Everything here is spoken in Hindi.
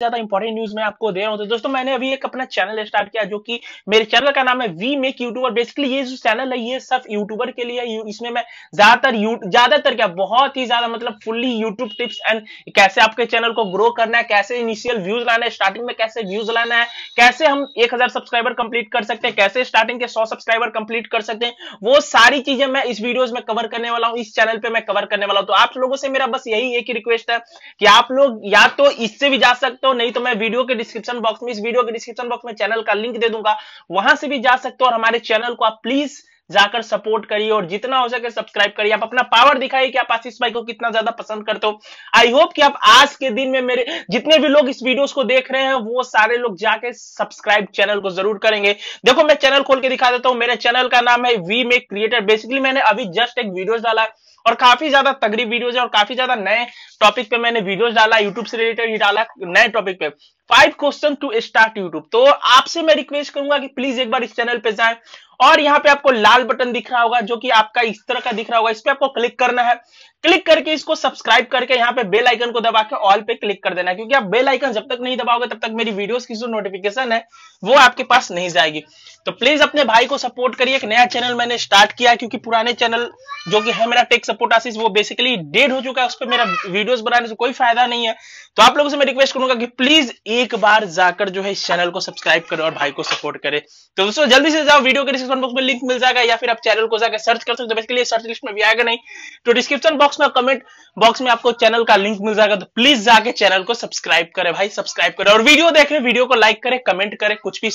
ज्यादा इंपॉर्टेंट न्यूज मैं आपको दे रहा हूँ तो दोस्तों मैंने अभी एक अपना चैनल स्टार्ट किया जो कि मेरे चैनल का नाम है वी मेक यूट्यूबर बेसिकली ये जो चैनल है ये सब यूट्यूबर के लिए इसमें मैं ज्यादातर ज्यादातर क्या बहुत ही ज्यादा मतलब फुल्ली यूट्यूब टिप्स एंड कैसे आपके चैनल को ग्रो करना है कैसे इनिशियल व्यूज लाना है स्टार्टिंग में कैसे व्यूज लाना है कैसे हम एक सब्सक्राइबर कंप्लीट कर सकते हैं कैसे स्टार्टिंग के सौ सब्सक्राइबर कंप्लीट कर सकते हैं वो सारी चीजें मैं इस वीडियोज में कवर करने वाला हूँ इस चैनल पर मैं कवर करने वाला हूँ तो आप लोगों से मेरा बस यही एक रिक्वेस्ट है कि आप लोग या तो इससे भी जा सकते हो हो नहीं तो मैं वीडियो के डिस्क्रिप्शन बॉक्स में इस वीडियो के डिस्क्रिप्शन बॉक्स में चैनल का लिंक दे दूंगा वहां से भी जा सकते हो और हमारे चैनल को आप प्लीज जाकर सपोर्ट करिए और जितना हो सके सब्सक्राइब करिए आप अपना पावर दिखाइए कि आप आशीष भाई को कितना ज्यादा पसंद करते हो आई होप कि आप आज के दिन में मेरे जितने भी लोग इस वीडियोस को देख रहे हैं वो सारे लोग जाके सब्सक्राइब चैनल को जरूर करेंगे देखो मैं चैनल खोल के दिखा देता हूं मेरे चैनल का नाम है वी मेक क्रिएटर बेसिकली मैंने अभी जस्ट एक वीडियो डाला है और काफी ज्यादा तगड़ी वीडियोज है और काफी ज्यादा नए टॉपिक पे मैंने वीडियोज डाला यूट्यूब से रिलेटेड ही डाला नए टॉपिक पे five question to start YouTube तो आपसे मैं रिक्वेस्ट करूंगा कि प्लीज एक बार इस चैनल पे जाएं और यहां पे आपको लाल बटन दिख रहा होगा जो कि आपका इस तरह का दिख रहा होगा इस पर आपको क्लिक करना है क्लिक करके इसको सब्सक्राइब करके यहाँ पे बेल आइकन को दबा के ऑल पे क्लिक कर देना क्योंकि आप बेल आइकन जब तक नहीं दबाओगे तब तक मेरी वीडियोस की जो नोटिफिकेशन है वो आपके पास नहीं जाएगी तो प्लीज अपने भाई को सपोर्ट करिए एक नया चैनल मैंने स्टार्ट किया क्योंकि पुराने चैनल जो कि है मेरा टेक सपोर्ट आशीष वो बेसिकली डेड हो चुका है उस पर मेरा वीडियोज बनाने से कोई फायदा नहीं है तो आप लोगों से मैं रिक्वेस्ट करूंगा कि प्लीज एक बार जाकर जो है इस चैनल को सब्सक्राइब करें और भाई को सपोर्ट करें तो दोस्तों जल्दी से जाओ वीडियो के डिस्क्रिप्शन बॉक्स में लिंक मिल जाएगा या फिर आप चैनल को जाकर सर्च कर सकते हो बेसिकली सर्च लिस्ट में भी आएगा नहीं तो डिस्क्रिप्शन बॉक्स बॉक्स में कमेंट बॉक्स में आपको चैनल का लिंक मिल जाएगा तो प्लीज जाके चैनल को सब्सक्राइब करें भाई सब्सक्राइब करें और वीडियो देख रहे वीडियो को लाइक करें कमेंट करें कुछ भी